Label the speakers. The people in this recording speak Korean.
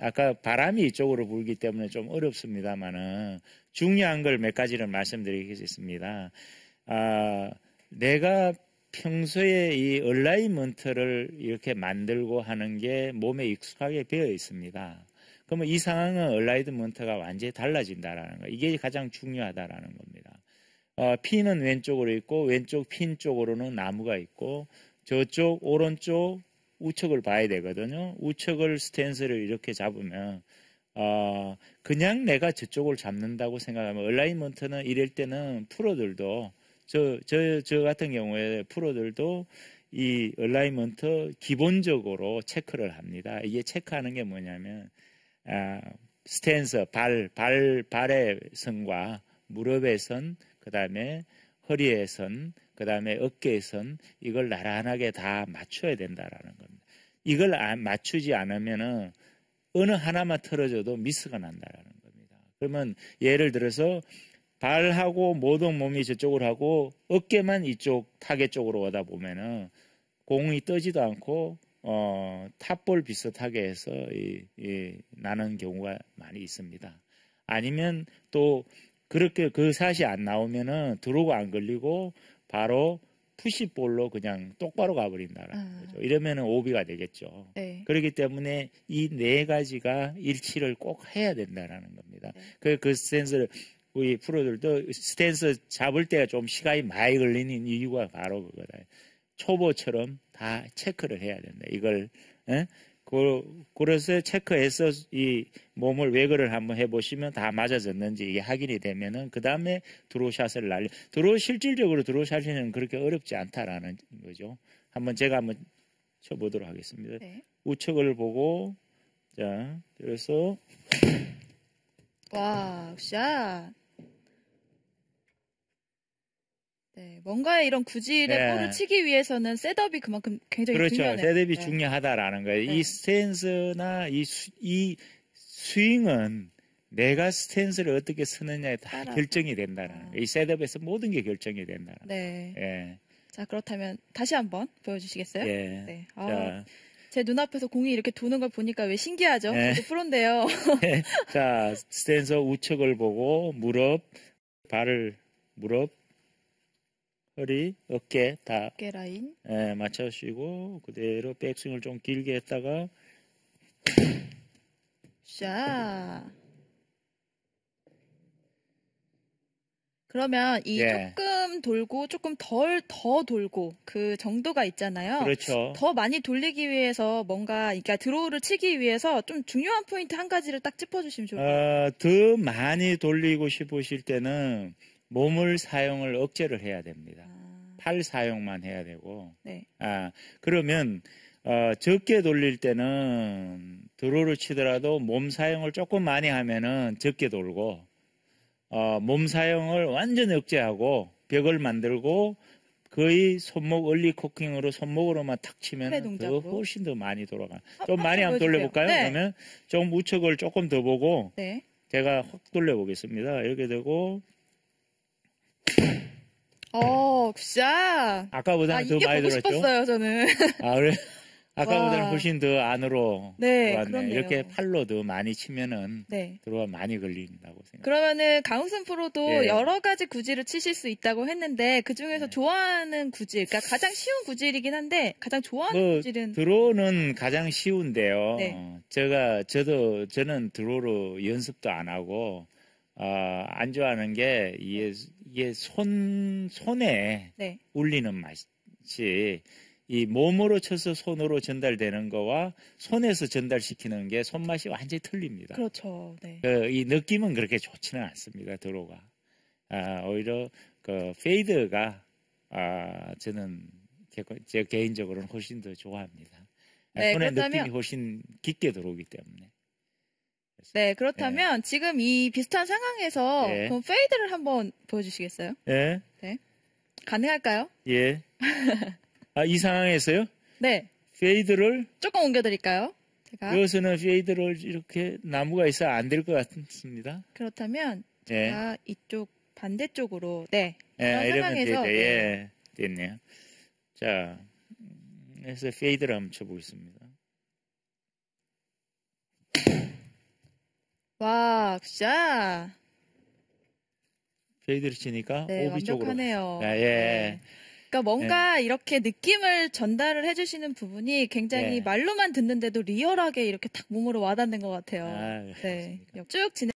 Speaker 1: 아까 바람이 이쪽으로 불기 때문에 좀 어렵습니다만은 중요한 걸 몇 가지를 말씀드리겠습니다. 아, 내가 평소에 이 얼라이먼트를 이렇게 만들고 하는 게 몸에 익숙하게 배어 있습니다. 그러면 이 상황은 얼라이드먼트가 완전히 달라진다라는 거. 이게 가장 중요하다라는 겁니다. 어, 핀은 왼쪽으로 있고 왼쪽 핀 쪽으로는 나무가 있고 저쪽 오른쪽 우측을 봐야 되거든요. 우측을 스탠스를 이렇게 잡으면 어, 그냥 내가 저쪽을 잡는다고 생각하면 얼라인먼트는 이럴 때는 프로들도 저 저 저 같은 경우에 프로들도 이 얼라인먼트 기본적으로 체크를 합니다. 이게 체크하는 게 뭐냐면 아, 스탠스 발 발 발의 선과 무릎의 선 그다음에 허리의 선그 다음에 어깨에선 이걸 나란하게 다 맞춰야 된다라는 겁니다. 이걸 아, 맞추지 않으면은 어느 하나만 틀어져도 미스가 난다라는 겁니다. 그러면 예를 들어서 발하고 모든 몸이 저쪽으로 하고 어깨만 이쪽 타겟 쪽으로 오다 보면은 공이 떠지도 않고 어, 탑볼 비슷하게 해서 이, 이, 나는 경우가 많이 있습니다. 아니면 또 그렇게 그 샷이 안 나오면은 들어오고 안 걸리고 바로 푸시볼로 그냥 똑바로 가버린나라 아. 음. 거죠. 이러면은 오비가 되겠죠. 네. 그렇기 때문에 이 네 가지가 일치를 꼭 해야 된다라는 겁니다. 네. 그, 그 스탠스를 우리 프로들도 스탠스 잡을 때가 좀 시간이 많이 걸리는 이유가 바로 그거다. 초보처럼 다 체크를 해야 된다. 이걸 에? 그래서 체크해서 이 몸을 외그를 한번 해보시면 다 맞아졌는지 이게 확인이 되면은 그 다음에 드로샷을 날려 드로 실질적으로 드로샷에는 그렇게 어렵지 않다라는 거죠. 한번 제가 한번 쳐보도록 하겠습니다. 네. 우측을 보고 자 그래서
Speaker 2: 와 샷. 네, 뭔가의 이런 구질의 네. 볼을 치기 위해서는 셋업이 그만큼 굉장히 그렇죠. 중요해요. 셋업이 네.
Speaker 1: 중요하다라는 거예요. 네. 이 스탠스나 이, 수, 이 스윙은 내가 스탠스를 어떻게 쓰느냐에 다 따라. 결정이 된다는 거예요. 이 아. 셋업에서 모든 게 결정이 된다는 네. 예. 요
Speaker 2: 자, 그렇다면 다시 한번 보여주시겠어요? 예. 네. 아. 자. 제 눈앞에서 공이 이렇게 도는 걸 보니까 왜 신기하죠? 네. 저도 프로인데요. 네.
Speaker 1: 자, 스탠서 우측을 보고 무릎, 발을 무릎, 허리, 어깨 다 어깨 라인. 예, 맞춰주시고 그대로 백스윙을 좀 길게 했다가
Speaker 2: 자. 그러면 이 예. 조금 돌고 조금 덜 더 돌고 그 정도가 있잖아요. 그렇죠. 더 많이 돌리기 위해서 뭔가 그러니까 드로우를 치기 위해서 좀 중요한 포인트 한 가지를 딱 짚어주시면 좋을 것
Speaker 1: 같아요. 어, 더 많이 돌리고 싶으실 때는 몸을 사용을 억제를 해야 됩니다. 아. 팔 사용만 해야 되고. 네. 아, 그러면 어, 적게 돌릴 때는 드로를 치더라도 몸 사용을 조금 많이 하면은 적게 돌고 어, 몸 사용을 완전히 억제하고 벽을 만들고 거의 손목 얼리 코킹으로 손목으로만 탁 치면 더 훨씬 더 많이 돌아가. 아, 좀 많이 한번 돌려볼까요? 네. 그러면 좀 우측을 조금 더 보고 네. 제가 확 돌려보겠습니다. 이렇게 되고
Speaker 2: 어, 굿샷.
Speaker 1: 아까보다는 아, 더 많이 들었죠? 싶었어요,
Speaker 2: 저는.
Speaker 1: 아, 그래? 아까보다는 와. 훨씬 더 안으로 네, 들어왔네. 그렇네요. 이렇게 팔로도 많이 치면은 네. 들어와 많이 걸린다고
Speaker 2: 생각. 합니다 그러면은 강우선 프로도 네. 예. 여러 가지 구질을 치실 수 있다고 했는데 그 중에서 네. 좋아하는 구질, 그러니까 가장 쉬운 구질이긴 한데 가장 좋아하는 뭐, 구질은
Speaker 1: 드로우는 가장 쉬운데요. 네. 어, 제가 저도 저는 드로우로 연습도 안 하고 어, 안 좋아하는 게 이게, 이게 손 손에 네. 울리는 맛이 이 몸으로 쳐서 손으로 전달되는 거와 손에서 전달시키는 게 손맛이 완전히 틀립니다.
Speaker 2: 그렇죠.
Speaker 1: 네. 그, 이 느낌은 그렇게 좋지는 않습니다. 도로가 아, 오히려 그 페이드가 아, 저는 제, 제 개인적으로는 훨씬 더 좋아합니다.
Speaker 2: 네, 손의 그렇다면... 느낌이
Speaker 1: 훨씬 깊게 들어오기 때문에.
Speaker 2: 네, 네, 그렇다면 지금 이 비슷한 상황에서 예. 그럼 페이드를 한번 보여주시겠어요? 예. 네. 가능할까요? 예.
Speaker 1: 아, 이 상황에서요? 네. 페이드를
Speaker 2: 조금 옮겨드릴까요? 제가.
Speaker 1: 여기서는 페이드를 이렇게 나무가 있어 안 될 것 같습니다.
Speaker 2: 그렇다면 예. 제가 예. 이쪽 반대쪽으로 네. 예, 런러면 되네. 예. 네. 예.
Speaker 1: 됐네요. 자, 그래서 페이드를 한번 쳐보겠습니다.
Speaker 2: 와, 진짜.
Speaker 1: 베이드를 치니까 네, 오비 쪽으로. 완벽하네요. 아, 예. 네.
Speaker 2: 그러니까 뭔가 예. 이렇게 느낌을 전달을 해주시는 부분이 굉장히 예. 말로만 듣는데도 리얼하게 이렇게 딱 몸으로 와닿는 것 같아요. 아, 네. 쭉 진행.